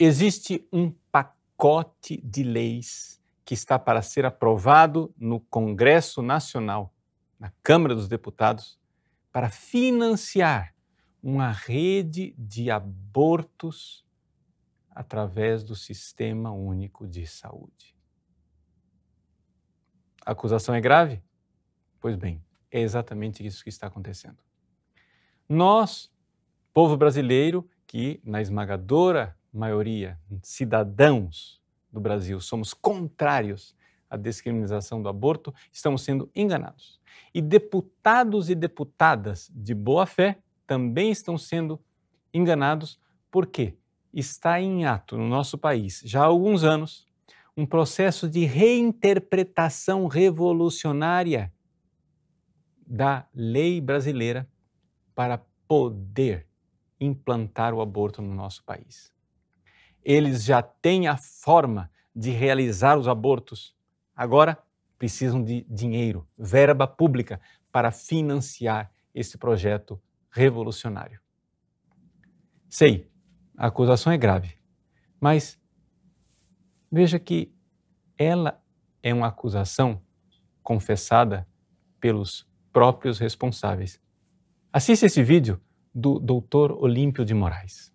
Existe um pacote de leis que está para ser aprovado no Congresso Nacional, na Câmara dos Deputados, para financiar uma rede de abortos através do Sistema Único de Saúde. A acusação é grave? Pois bem, é exatamente isso que está acontecendo. Nós, povo brasileiro, que na esmagadora maioria, cidadãos do Brasil, somos contrários à descriminalização do aborto, estamos sendo enganados. E deputados e deputadas de boa fé também estão sendo enganados, porque está em ato no nosso país já há alguns anos um processo de reinterpretação revolucionária da lei brasileira para poder implantar o aborto no nosso país eles já têm a forma de realizar os abortos. Agora precisam de dinheiro, verba pública, para financiar esse projeto revolucionário. Sei, a acusação é grave, mas veja que ela é uma acusação confessada pelos próprios responsáveis. Assista esse vídeo do Dr. Olímpio de Moraes.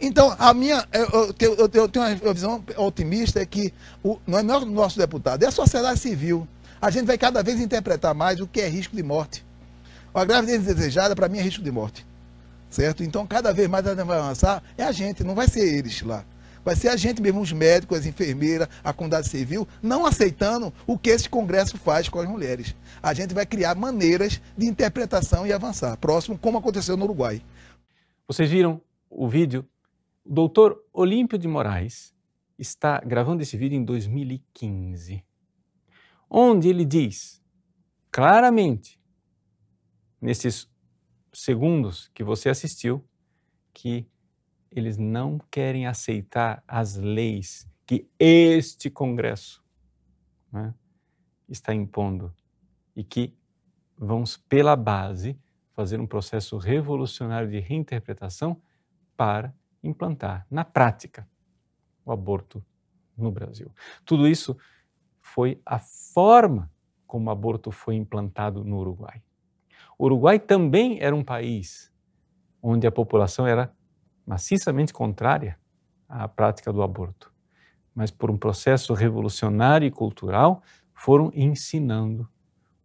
Então, a minha, eu, eu, eu, tenho uma visão otimista é que o, não é o nosso deputado, é a sociedade civil. A gente vai cada vez interpretar mais o que é risco de morte. A gravidez desejada, para mim, é risco de morte. Certo? Então, cada vez mais a gente vai avançar, é a gente, não vai ser eles lá. Vai ser a gente mesmo, os médicos, as enfermeiras, a comunidade civil, não aceitando o que esse Congresso faz com as mulheres. A gente vai criar maneiras de interpretação e avançar. Próximo, como aconteceu no Uruguai. Vocês viram o vídeo o doutor Olímpio de Moraes está gravando esse vídeo em 2015, onde ele diz claramente, nesses segundos que você assistiu, que eles não querem aceitar as leis que este Congresso né, está impondo e que vão pela base fazer um processo revolucionário de reinterpretação para implantar na prática o aborto no Brasil. Tudo isso foi a forma como o aborto foi implantado no Uruguai. O Uruguai também era um país onde a população era maciçamente contrária à prática do aborto, mas por um processo revolucionário e cultural foram ensinando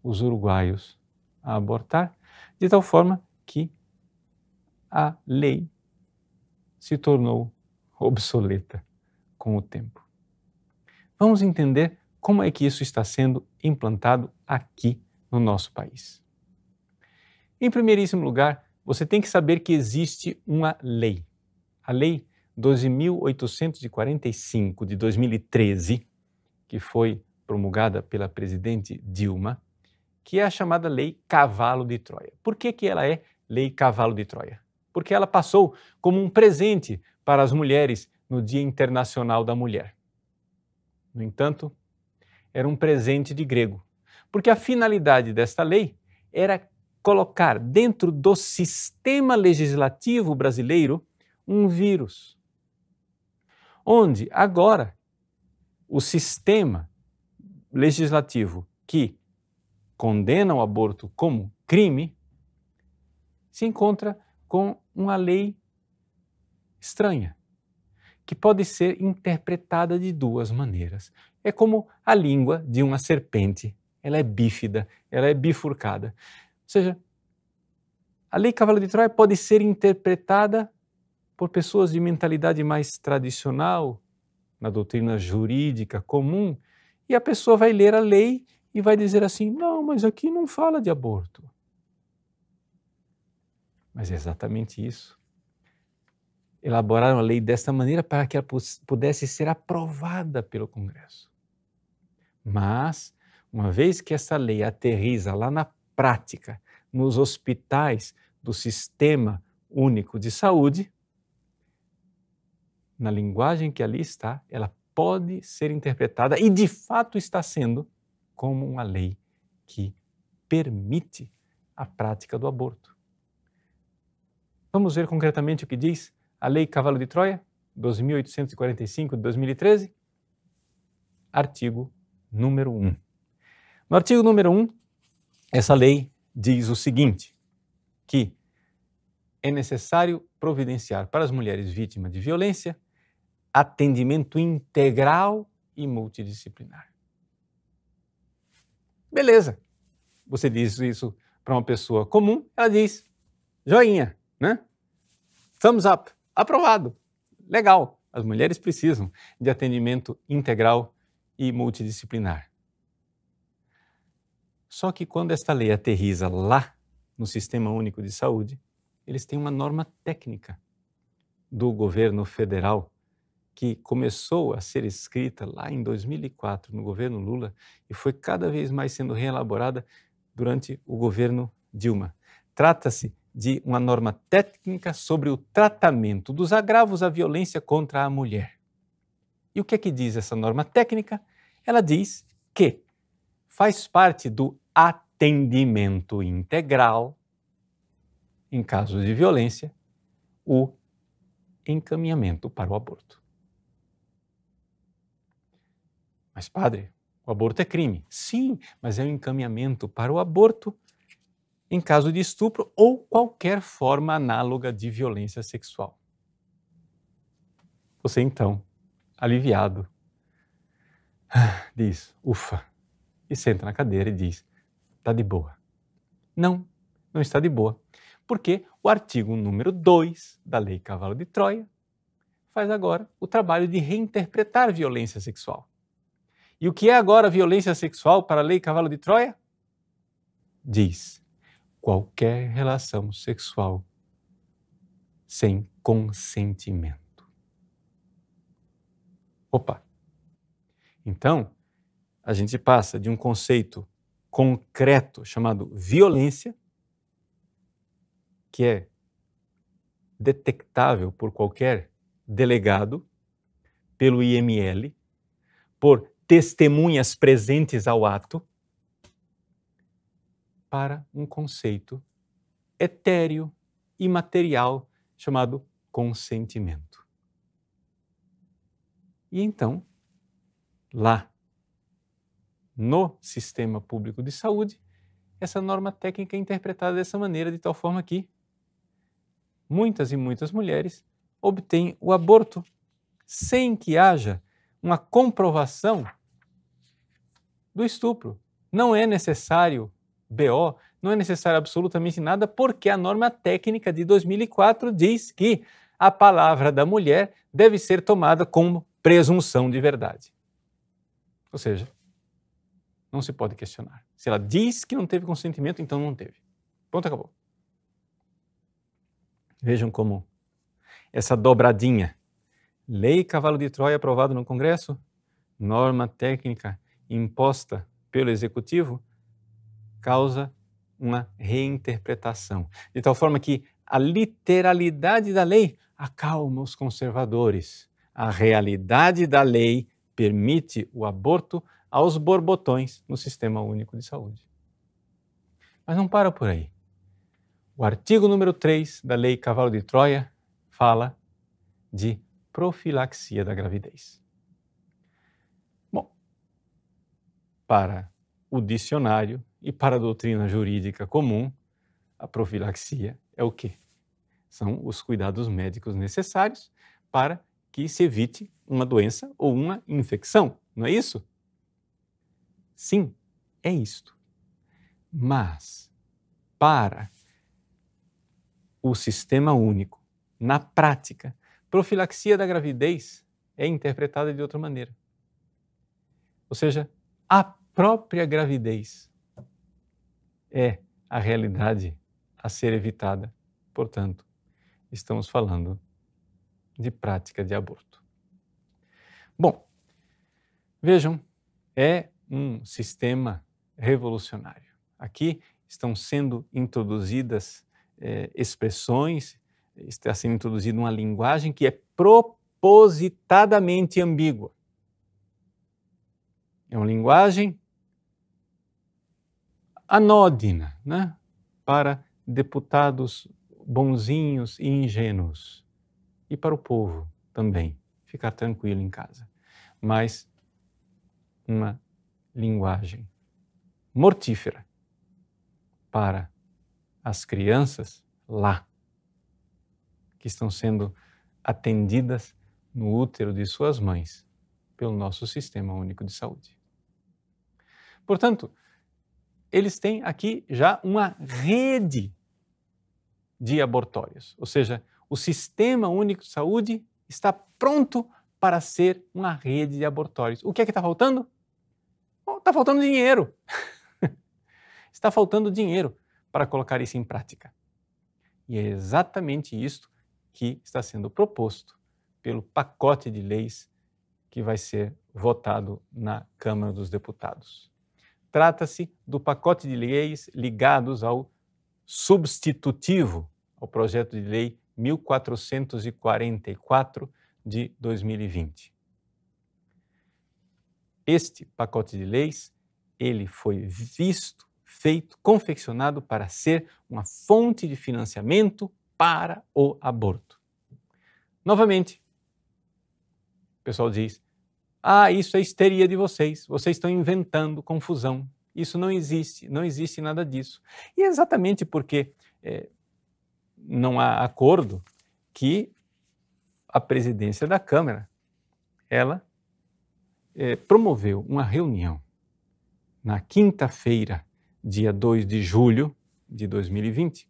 os uruguaios a abortar, de tal forma que a lei se tornou obsoleta com o tempo. Vamos entender como é que isso está sendo implantado aqui no nosso país. Em primeiríssimo lugar, você tem que saber que existe uma lei, a Lei 12.845 de 2013, que foi promulgada pela presidente Dilma, que é a chamada Lei Cavalo de Troia. Por que, que ela é Lei Cavalo de Troia? porque ela passou como um presente para as mulheres no Dia Internacional da Mulher. No entanto, era um presente de grego, porque a finalidade desta lei era colocar dentro do sistema legislativo brasileiro um vírus, onde agora o sistema legislativo que condena o aborto como crime se encontra com uma lei estranha, que pode ser interpretada de duas maneiras. É como a língua de uma serpente, ela é bífida, ela é bifurcada. Ou seja, a lei Cavalo de Troia pode ser interpretada por pessoas de mentalidade mais tradicional, na doutrina jurídica comum, e a pessoa vai ler a lei e vai dizer assim: não, mas aqui não fala de aborto. Mas é exatamente isso. Elaboraram a lei desta maneira para que ela pudesse ser aprovada pelo Congresso. Mas, uma vez que essa lei aterriza lá na prática, nos hospitais do Sistema Único de Saúde, na linguagem que ali está, ela pode ser interpretada e de fato está sendo como uma lei que permite a prática do aborto. Vamos ver concretamente o que diz a Lei Cavalo de Troia, 12.845 de 2013, artigo número 1. No artigo número 1, essa lei diz o seguinte: que é necessário providenciar para as mulheres vítimas de violência atendimento integral e multidisciplinar. Beleza. Você diz isso para uma pessoa comum, ela diz: joinha, né? Thumbs up, aprovado. Legal. As mulheres precisam de atendimento integral e multidisciplinar. Só que quando esta lei aterriza lá no Sistema Único de Saúde, eles têm uma norma técnica do governo federal que começou a ser escrita lá em 2004 no governo Lula e foi cada vez mais sendo reelaborada durante o governo Dilma. Trata-se de uma norma técnica sobre o tratamento dos agravos à violência contra a mulher. E o que é que diz essa norma técnica? Ela diz que faz parte do atendimento integral em casos de violência o encaminhamento para o aborto. Mas, padre, o aborto é crime. Sim, mas é o um encaminhamento para o aborto em caso de estupro ou qualquer forma análoga de violência sexual. Você então, aliviado, diz: ufa, e senta na cadeira e diz: Tá de boa. Não, não está de boa. Porque o artigo número 2 da Lei Cavalo de Troia faz agora o trabalho de reinterpretar violência sexual. E o que é agora violência sexual para a Lei Cavalo de Troia? Diz qualquer relação sexual sem consentimento. Opa! Então, a gente passa de um conceito concreto chamado violência, que é detectável por qualquer delegado, pelo IML, por testemunhas presentes ao ato, para um conceito etéreo, imaterial, chamado consentimento. E então, lá no sistema público de saúde, essa norma técnica é interpretada dessa maneira, de tal forma que muitas e muitas mulheres obtêm o aborto sem que haja uma comprovação do estupro. Não é necessário BO, não é necessário absolutamente nada, porque a norma técnica de 2004 diz que a palavra da mulher deve ser tomada como presunção de verdade. Ou seja, não se pode questionar. Se ela diz que não teve consentimento, então não teve. Ponto, acabou. Vejam como essa dobradinha. Lei Cavalo de Troia aprovado no Congresso, norma técnica imposta pelo Executivo, causa uma reinterpretação, de tal forma que a literalidade da lei acalma os conservadores. A realidade da lei permite o aborto aos borbotões no Sistema Único de Saúde. Mas não para por aí. O artigo número 3 da Lei Cavalo de Troia fala de profilaxia da gravidez. Bom, para o dicionário, e para a doutrina jurídica comum, a profilaxia é o quê? São os cuidados médicos necessários para que se evite uma doença ou uma infecção, não é isso? Sim, é isto. Mas, para o sistema único, na prática, profilaxia da gravidez é interpretada de outra maneira. Ou seja, a própria gravidez é a realidade a ser evitada. Portanto, estamos falando de prática de aborto. Bom, vejam, é um sistema revolucionário. Aqui estão sendo introduzidas é, expressões, está sendo introduzida uma linguagem que é propositadamente ambígua. É uma linguagem anódina né? para deputados bonzinhos e ingênuos e para o povo também ficar tranquilo em casa, mas uma linguagem mortífera para as crianças lá que estão sendo atendidas no útero de suas mães pelo nosso sistema único de saúde. Portanto, eles têm aqui já uma rede de abortórios, ou seja, o Sistema Único de Saúde está pronto para ser uma rede de abortórios. O que é que está faltando? Está faltando dinheiro. está faltando dinheiro para colocar isso em prática. E é exatamente isto que está sendo proposto pelo pacote de leis que vai ser votado na Câmara dos Deputados. Trata-se do pacote de leis ligados ao substitutivo, ao projeto de lei 1444 de 2020. Este pacote de leis, ele foi visto, feito, confeccionado para ser uma fonte de financiamento para o aborto. Novamente, o pessoal diz: ah, isso é histeria de vocês, vocês estão inventando confusão. Isso não existe, não existe nada disso. E é exatamente porque é, não há acordo que a presidência da Câmara ela é, promoveu uma reunião na quinta-feira, dia 2 de julho de 2020,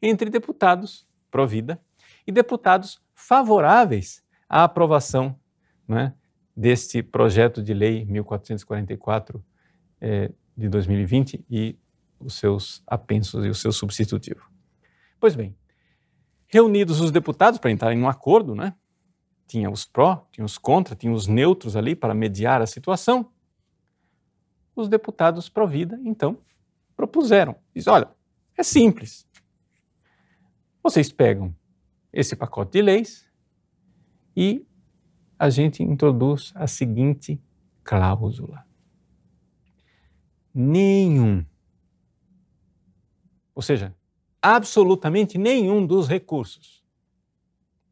entre deputados pró-vida e deputados favoráveis à aprovação né, deste projeto de lei 1444 é, de 2020 e os seus apensos e o seu substitutivo. Pois bem, reunidos os deputados para entrarem num acordo, né? Tinha os pró, tinha os contra, tinha os neutros ali para mediar a situação. Os deputados pró vida, então, propuseram. Diz, olha, é simples. Vocês pegam esse pacote de leis e a gente introduz a seguinte cláusula: nenhum, ou seja, absolutamente nenhum dos recursos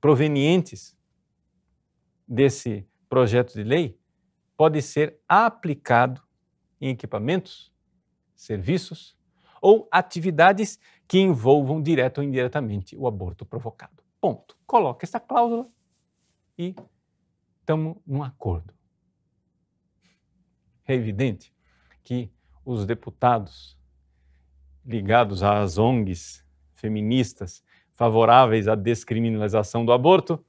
provenientes desse projeto de lei pode ser aplicado em equipamentos, serviços ou atividades que envolvam direto ou indiretamente o aborto provocado. Ponto. Coloca essa cláusula e estamos num acordo. É evidente que os deputados ligados às ONGs feministas favoráveis à descriminalização do aborto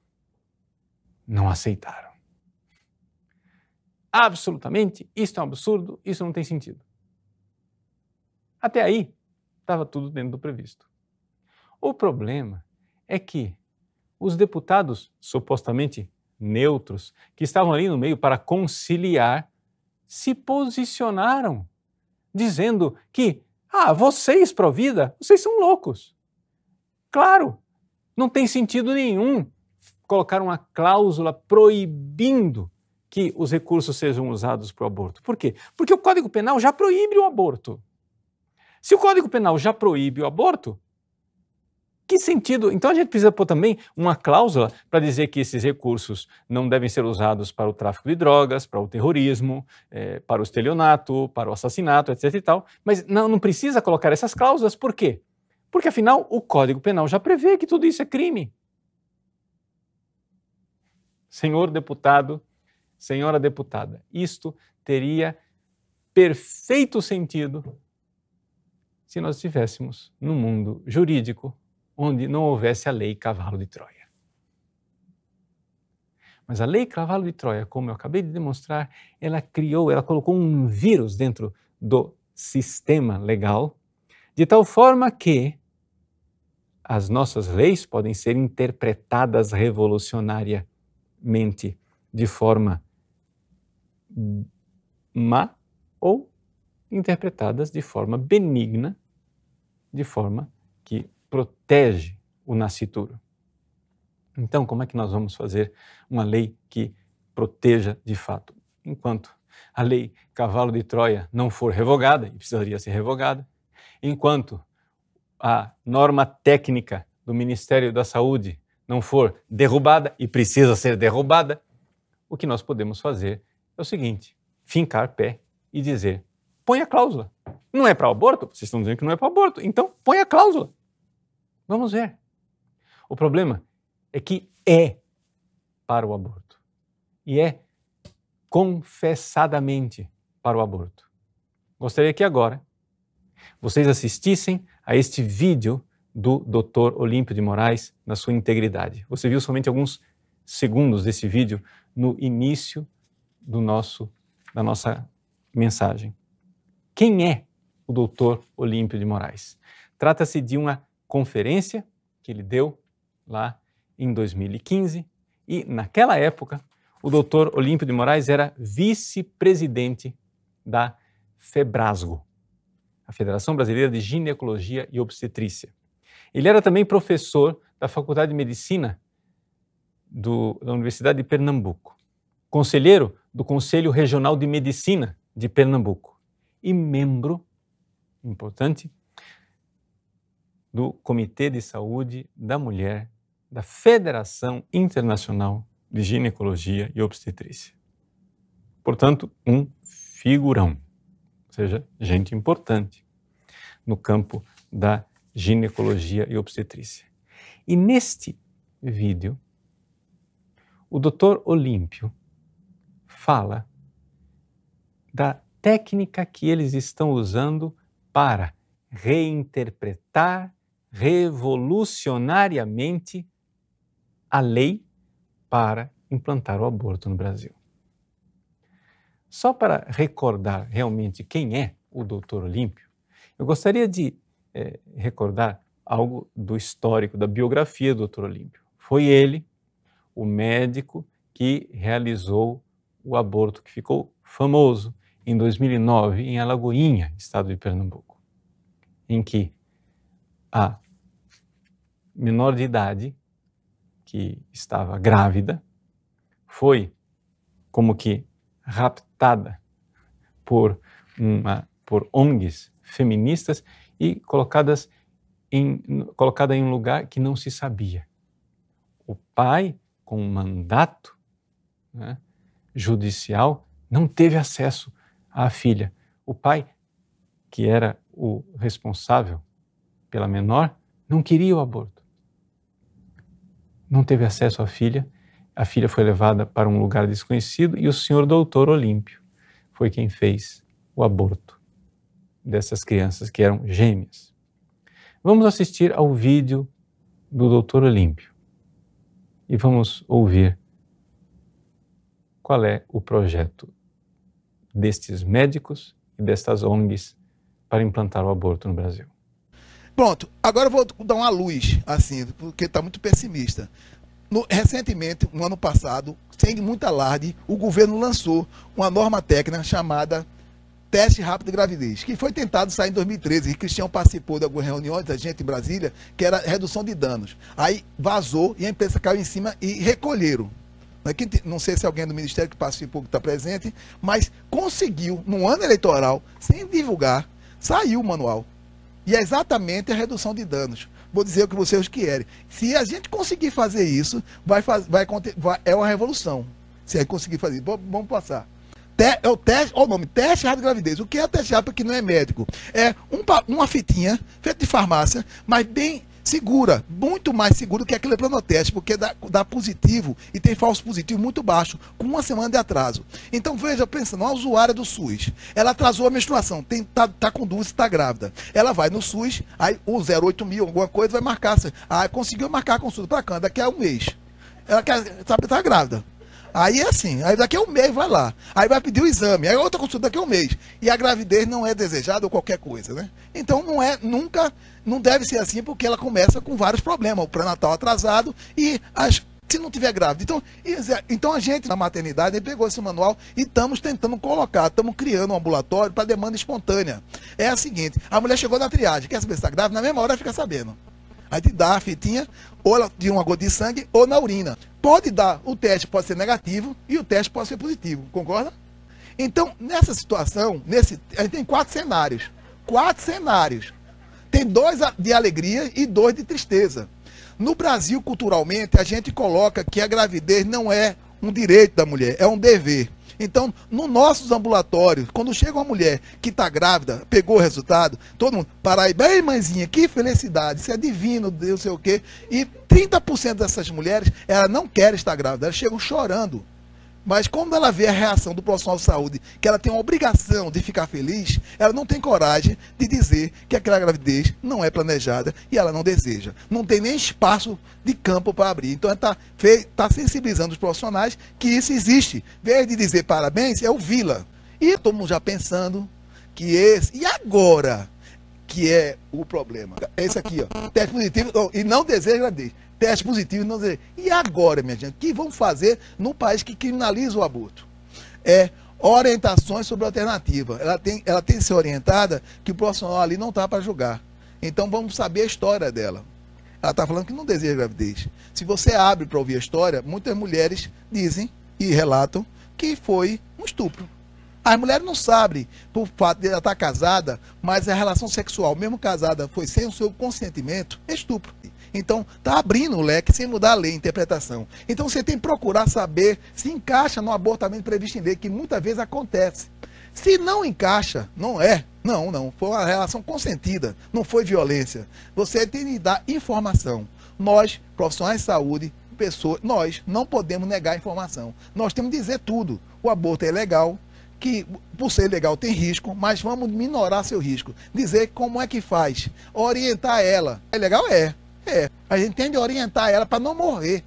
não aceitaram. Absolutamente, isso é um absurdo, isso não tem sentido. Até aí, estava tudo dentro do previsto. O problema é que os deputados supostamente neutros, que estavam ali no meio para conciliar, se posicionaram, dizendo que, ah, vocês, Provida, vocês são loucos. Claro, não tem sentido nenhum colocar uma cláusula proibindo que os recursos sejam usados para o aborto. Por quê? Porque o Código Penal já proíbe o aborto. Se o Código Penal já proíbe o aborto, que sentido? Então a gente precisa pôr também uma cláusula para dizer que esses recursos não devem ser usados para o tráfico de drogas, para o terrorismo, é, para o estelionato, para o assassinato, etc. E tal. Mas não, não precisa colocar essas cláusulas, por quê? Porque afinal o Código Penal já prevê que tudo isso é crime. Senhor deputado, senhora deputada, isto teria perfeito sentido se nós estivéssemos no mundo jurídico onde não houvesse a lei cavalo de Troia. Mas a lei cavalo de Troia, como eu acabei de demonstrar, ela criou, ela colocou um vírus dentro do sistema legal, de tal forma que as nossas leis podem ser interpretadas revolucionariamente de forma má ou interpretadas de forma benigna, de forma que protege o nascituro. Então, como é que nós vamos fazer uma lei que proteja de fato? Enquanto a lei Cavalo de Troia não for revogada, e precisaria ser revogada, enquanto a norma técnica do Ministério da Saúde não for derrubada, e precisa ser derrubada, o que nós podemos fazer é o seguinte: fincar pé e dizer, põe a cláusula. Não é para aborto? Vocês estão dizendo que não é para aborto, então põe a cláusula. Vamos ver. O problema é que é para o aborto e é confessadamente para o aborto. Gostaria que agora vocês assistissem a este vídeo do Dr. Olímpio de Moraes na sua integridade. Você viu somente alguns segundos desse vídeo no início do nosso da nossa mensagem. Quem é o Dr. Olímpio de Moraes? Trata-se de uma conferência que ele deu lá em 2015. E, naquela época, o doutor Olímpio de Moraes era vice-presidente da FEBRASGO, a Federação Brasileira de Ginecologia e Obstetrícia. Ele era também professor da Faculdade de Medicina do, da Universidade de Pernambuco, conselheiro do Conselho Regional de Medicina de Pernambuco e membro, importante, do Comitê de Saúde da Mulher da Federação Internacional de Ginecologia e Obstetrícia. Portanto, um figurão, ou seja, gente importante no campo da ginecologia e obstetrícia. E neste vídeo, o Dr. Olímpio fala da técnica que eles estão usando para reinterpretar revolucionariamente a lei para implantar o aborto no Brasil. Só para recordar realmente quem é o Dr. Olímpio, eu gostaria de é, recordar algo do histórico, da biografia do Dr. Olímpio. Foi ele, o médico, que realizou o aborto que ficou famoso em 2009 em Alagoinha, estado de Pernambuco, em que a menor de idade, que estava grávida, foi como que raptada por, uma, por ONGs feministas e colocadas em, colocada em um lugar que não se sabia. O pai, com um mandato né, judicial, não teve acesso à filha. O pai, que era o responsável pela menor, não queria o aborto não teve acesso à filha. A filha foi levada para um lugar desconhecido e o senhor doutor Olímpio foi quem fez o aborto dessas crianças que eram gêmeas. Vamos assistir ao vídeo do doutor Olímpio e vamos ouvir qual é o projeto destes médicos e destas ONGs para implantar o aborto no Brasil. Pronto, agora eu vou dar uma luz, assim, porque está muito pessimista. No, recentemente, no ano passado, sem muita alarde, o governo lançou uma norma técnica chamada teste rápido de gravidez, que foi tentado sair em 2013, e Cristiano participou de algumas reuniões da gente em Brasília, que era redução de danos. Aí vazou e a empresa caiu em cima e recolheram. Não é sei se alguém do Ministério que participou que está presente, mas conseguiu, num ano eleitoral, sem divulgar, saiu o manual. E é exatamente a redução de danos. Vou dizer o que vocês querem. Se a gente conseguir fazer isso, vai, faz, vai, vai é uma revolução. Se a gente conseguir fazer vamos passar. Te, é o teste, olha o nome, teste rápido de gravidez. O que é teste rápido que não é médico? É um, uma fitinha feita de farmácia, mas bem segura, muito mais seguro que aquele planoteste, porque dá, dá positivo e tem falso positivo muito baixo, com uma semana de atraso. Então veja, pensando, uma usuária do SUS, ela atrasou a menstruação, tem, tá, tá com dúvida se tá grávida. Ela vai no SUS, aí o 08 mil, alguma coisa, vai marcar. Ah, conseguiu marcar a consulta para cá, daqui a um mês. Ela quer saber está grávida. Aí é assim, aí daqui a um mês vai lá. Aí vai pedir o exame, aí outra consulta daqui a um mês. E a gravidez não é desejada ou qualquer coisa, né? Então não é nunca não deve ser assim porque ela começa com vários problemas, o pré-natal atrasado e as se não tiver grávida. Então, então a gente na maternidade pegou esse manual e estamos tentando colocar, estamos criando um ambulatório para demanda espontânea. É a seguinte, a mulher chegou na triagem, quer saber se está grávida, na mesma hora fica sabendo. Aí te dá a fitinha, ou ela de uma gota de sangue, ou na urina. Pode dar, o teste pode ser negativo e o teste pode ser positivo, concorda? Então, nessa situação, nesse, a gente tem quatro cenários. Quatro cenários. Tem dois de alegria e dois de tristeza. No Brasil, culturalmente, a gente coloca que a gravidez não é um direito da mulher, é um dever. Então, nos nossos ambulatórios, quando chega uma mulher que está grávida, pegou o resultado, todo mundo, para aí, bem, mãezinha, que felicidade, isso é divino, Deus sei o quê. E 30% dessas mulheres, ela não quer estar grávida, elas chegam chorando. Mas quando ela vê a reação do profissional de saúde, que ela tem uma obrigação de ficar feliz, ela não tem coragem de dizer que aquela gravidez não é planejada e ela não deseja. Não tem nem espaço de campo para abrir. Então, ela está tá sensibilizando os profissionais que isso existe. Vez de dizer parabéns, é o vila. E todo mundo já pensando que esse. E agora? que é o problema. É esse aqui, ó. Teste positivo e não deseja gravidez. Teste positivo e não deseja. E agora, minha gente, o que vão fazer no país que criminaliza o aborto? É orientações sobre alternativa. Ela tem, ela tem que ser orientada que o profissional ali não está para julgar. Então vamos saber a história dela. Ela está falando que não deseja gravidez. Se você abre para ouvir a história, muitas mulheres dizem e relatam que foi um estupro. As mulheres não sabem, por fato de ela estar tá casada, mas a relação sexual, mesmo casada, foi sem o seu consentimento, é estupro. Então, está abrindo o leque sem mudar a lei, a interpretação. Então, você tem que procurar saber se encaixa no abortamento previsto em lei, que muitas vezes acontece. Se não encaixa, não é. Não, não. Foi uma relação consentida, não foi violência. Você tem que dar informação. Nós, profissionais de saúde, pessoas, nós não podemos negar informação. Nós temos que dizer tudo. O aborto é legal, que por ser legal tem risco, mas vamos minorar seu risco. Dizer como é que faz, orientar ela. É legal? É. É. A gente tem de orientar ela para não morrer.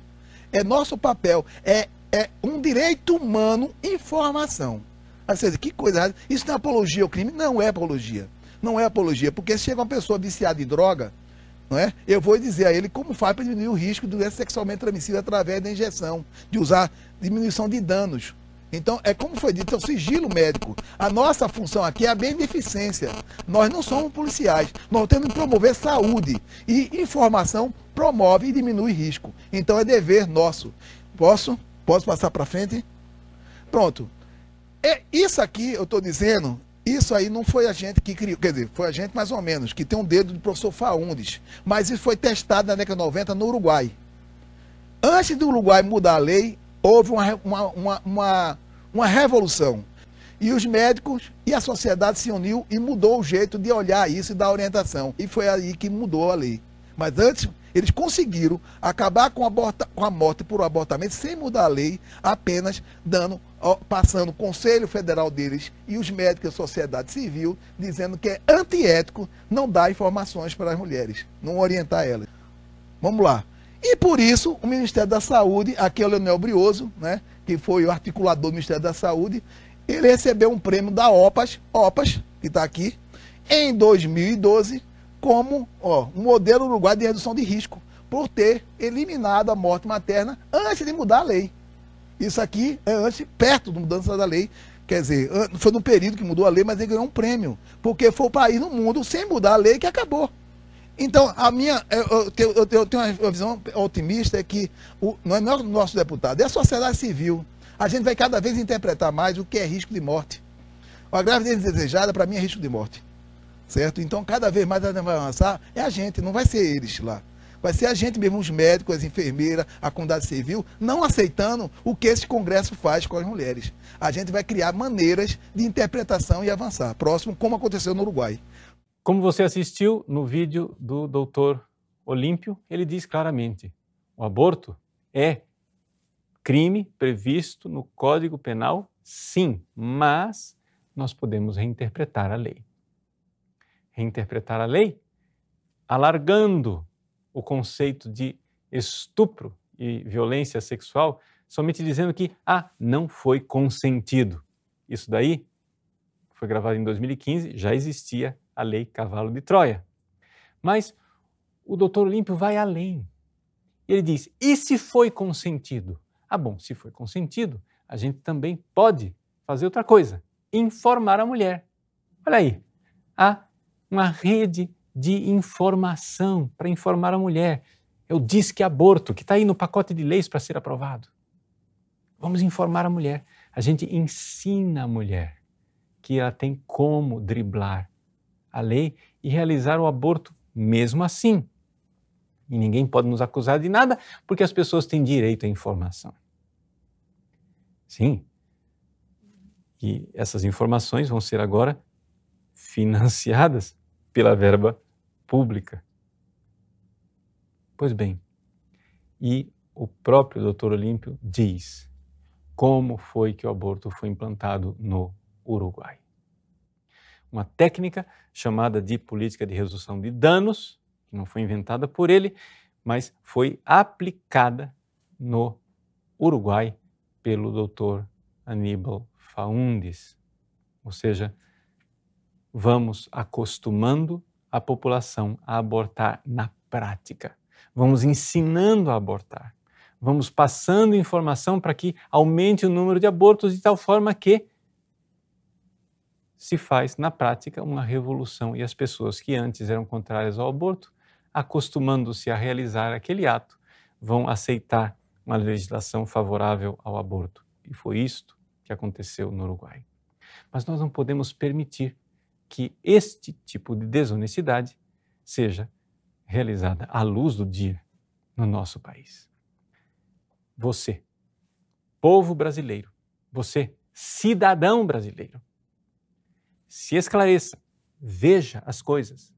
É nosso papel. É, é um direito humano informação. Aí você que coisa. Isso não é apologia ao crime? Não é apologia. Não é apologia. Porque se chega uma pessoa viciada em droga, não é? eu vou dizer a ele como faz para diminuir o risco de doença sexualmente transmissível através da injeção, de usar diminuição de danos. Então, é como foi dito, é o sigilo médico. A nossa função aqui é a beneficência. Nós não somos policiais. Nós temos que promover saúde. E informação promove e diminui risco. Então, é dever nosso. Posso? Posso passar para frente? Pronto. É isso aqui, eu estou dizendo, isso aí não foi a gente que criou, quer dizer, foi a gente mais ou menos, que tem um dedo do professor Faundes. Mas isso foi testado na década de 90 no Uruguai. Antes do Uruguai mudar a lei, houve uma, uma, uma, uma, revolução. E os médicos e a sociedade se uniu e mudou o jeito de olhar isso e dar orientação. E foi aí que mudou a lei. Mas antes, eles conseguiram acabar com, aborta, com a morte por abortamento sem mudar a lei, apenas dando, passando o Conselho Federal deles e os médicos e a sociedade civil dizendo que é antiético não dar informações para as mulheres, não orientar elas. Vamos lá. E por isso, o Ministério da Saúde, aqui é o Leonel Brioso, né, que foi o articulador do Ministério da Saúde, ele recebeu um prêmio da OPAS, OPAS, que está aqui, em 2012, como ó, um modelo uruguai de redução de risco, por ter eliminado a morte materna antes de mudar a lei. Isso aqui é antes, perto da mudança da lei. Quer dizer, foi no período que mudou a lei, mas ele ganhou um prêmio. Porque foi o país no mundo, sem mudar a lei, que acabou. Então, a minha, eu, eu, eu, tenho uma visão otimista, é que o, não é o nosso deputado, é a sociedade civil. A gente vai cada vez interpretar mais o que é risco de morte. A gravidez desejada, para mim, é risco de morte. Certo? Então, cada vez mais a gente vai avançar, é a gente, não vai ser eles lá. Vai ser a gente mesmo, os médicos, as enfermeiras, a comunidade civil, não aceitando o que esse Congresso faz com as mulheres. A gente vai criar maneiras de interpretação e avançar. Próximo, como aconteceu no Uruguai. Como você assistiu no vídeo do doutor Olímpio, ele diz claramente: o aborto é crime previsto no Código Penal, sim, mas nós podemos reinterpretar a lei. Reinterpretar a lei alargando o conceito de estupro e violência sexual, somente dizendo que, ah, não foi consentido. Isso daí foi gravado em 2015, já existia a lei cavalo de Troia. Mas o doutor Olímpio vai além. Ele diz: e se foi consentido? Ah, bom, se foi consentido, a gente também pode fazer outra coisa: informar a mulher. Olha aí, há uma rede de informação para informar a mulher. É o disque aborto, que está aí no pacote de leis para ser aprovado. Vamos informar a mulher. A gente ensina a mulher que ela tem como driblar a lei e realizar o aborto mesmo assim. E ninguém pode nos acusar de nada, porque as pessoas têm direito à informação. Sim. E essas informações vão ser agora financiadas pela verba pública. Pois bem, e o próprio Dr. Olímpio diz como foi que o aborto foi implantado no Uruguai uma técnica chamada de política de resolução de danos, que não foi inventada por ele, mas foi aplicada no Uruguai pelo doutor Aníbal Faundes. Ou seja, vamos acostumando a população a abortar na prática. Vamos ensinando a abortar. Vamos passando informação para que aumente o número de abortos de tal forma que se faz, na prática, uma revolução e as pessoas que antes eram contrárias ao aborto, acostumando-se a realizar aquele ato, vão aceitar uma legislação favorável ao aborto. E foi isto que aconteceu no Uruguai. Mas nós não podemos permitir que este tipo de desonestidade seja realizada à luz do dia no nosso país. Você, povo brasileiro, você, cidadão brasileiro, se esclareça, veja as coisas.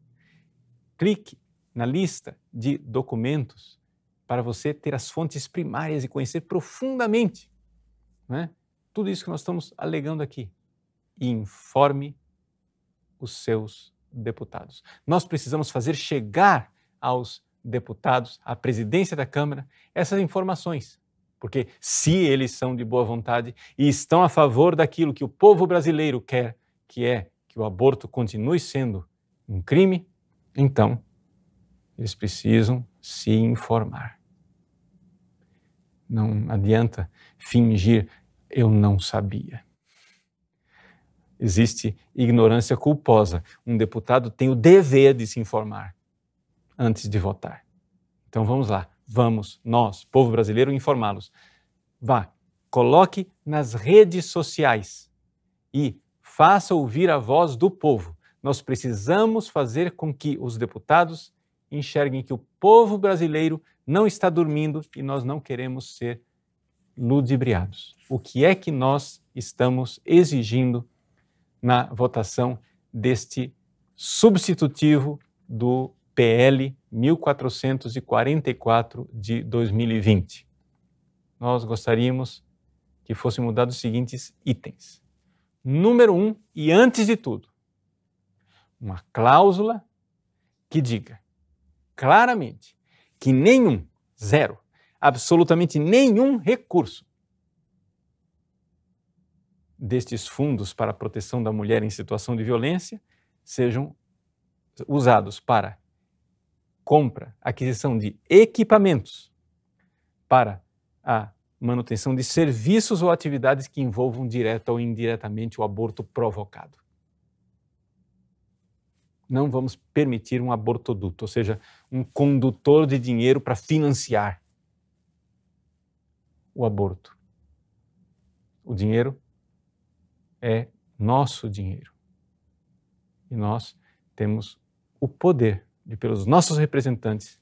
Clique na lista de documentos para você ter as fontes primárias e conhecer profundamente né, tudo isso que nós estamos alegando aqui. E informe os seus deputados. Nós precisamos fazer chegar aos deputados, à presidência da Câmara, essas informações. Porque se eles são de boa vontade e estão a favor daquilo que o povo brasileiro quer, que é que o aborto continue sendo um crime, então eles precisam se informar. Não adianta fingir eu não sabia. Existe ignorância culposa. Um deputado tem o dever de se informar antes de votar. Então vamos lá, vamos, nós, povo brasileiro, informá-los. Vá, coloque nas redes sociais e Faça ouvir a voz do povo. Nós precisamos fazer com que os deputados enxerguem que o povo brasileiro não está dormindo e nós não queremos ser ludibriados. O que é que nós estamos exigindo na votação deste substitutivo do PL 1444 de 2020? Nós gostaríamos que fossem mudados os seguintes itens número um e antes de tudo, uma cláusula que diga claramente que nenhum, zero, absolutamente nenhum recurso destes fundos para a proteção da mulher em situação de violência sejam usados para compra, aquisição de equipamentos para a manutenção de serviços ou atividades que envolvam direta ou indiretamente o aborto provocado. Não vamos permitir um abortoduto, ou seja, um condutor de dinheiro para financiar o aborto. O dinheiro é nosso dinheiro. E nós temos o poder de, pelos nossos representantes,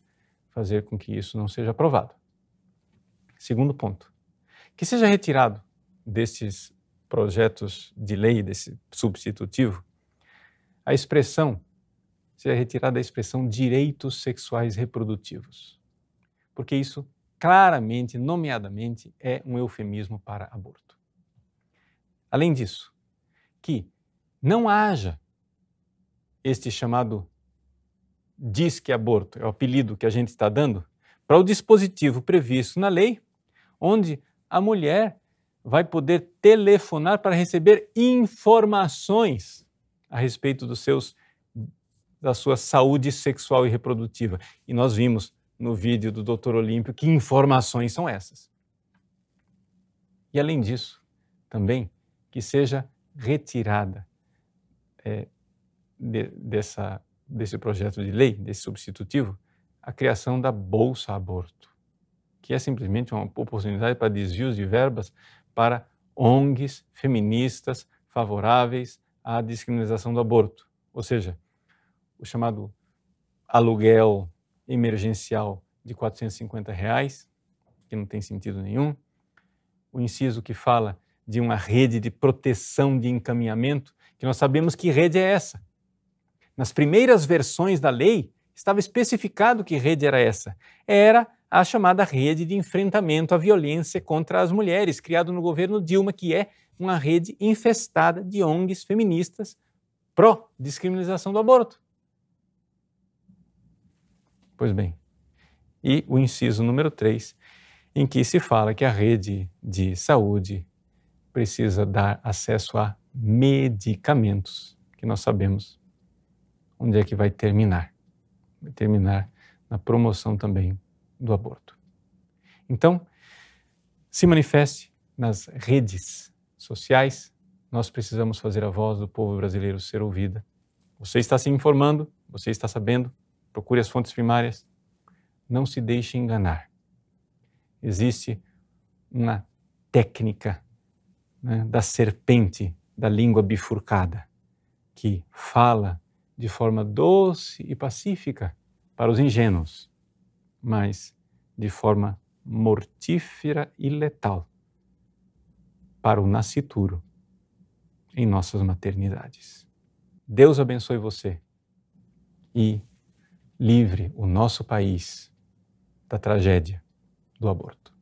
fazer com que isso não seja aprovado. Segundo ponto, que seja retirado desses projetos de lei, desse substitutivo, a expressão, seja retirada a expressão direitos sexuais reprodutivos. Porque isso claramente, nomeadamente, é um eufemismo para aborto. Além disso, que não haja este chamado diz que aborto, é o apelido que a gente está dando, para o dispositivo previsto na lei onde a mulher vai poder telefonar para receber informações a respeito dos seus da sua saúde sexual e reprodutiva. E nós vimos no vídeo do Dr. Olímpio que informações são essas. E além disso, também que seja retirada é, de, dessa, desse projeto de lei, desse substitutivo, a criação da Bolsa Aborto que é simplesmente uma oportunidade para desvios de verbas para ONGs feministas favoráveis à descriminalização do aborto, ou seja, o chamado aluguel emergencial de 450 reais, que não tem sentido nenhum, o inciso que fala de uma rede de proteção de encaminhamento, que nós sabemos que rede é essa. Nas primeiras versões da lei, estava especificado que rede era essa. Era a chamada Rede de Enfrentamento à Violência contra as Mulheres, criada no governo Dilma, que é uma rede infestada de ONGs feministas pró-descriminalização do aborto. Pois bem, e o inciso número 3, em que se fala que a rede de saúde precisa dar acesso a medicamentos, que nós sabemos onde é que vai terminar. Vai terminar na promoção também do aborto. Então, se manifeste nas redes sociais, nós precisamos fazer a voz do povo brasileiro ser ouvida. Você está se informando, você está sabendo, procure as fontes primárias, não se deixe enganar. Existe uma técnica né, da serpente, da língua bifurcada, que fala de forma doce e pacífica para os ingênuos mas de forma mortífera e letal para o nascituro em nossas maternidades. Deus abençoe você e livre o nosso país da tragédia do aborto.